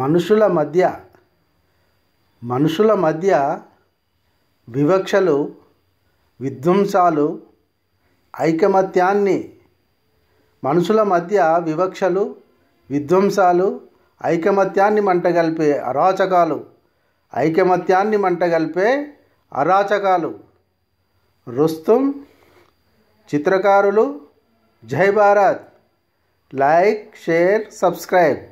మనుషుల మధ్య మనుషుల మధ్య వివక్షలు విధ్వంసాలు ఐకమత్యాన్ని మనుషుల మధ్య వివక్షలు విధ్వంసాలు ఐకమత్యాన్ని మంటగల్పే అరాచకాలు ఐకమత్యాన్ని మంటగల్పే అరాచకాలు రుస్తుం చిత్రకారులు జై భారత్ లైక్ షేర్ సబ్స్క్రైబ్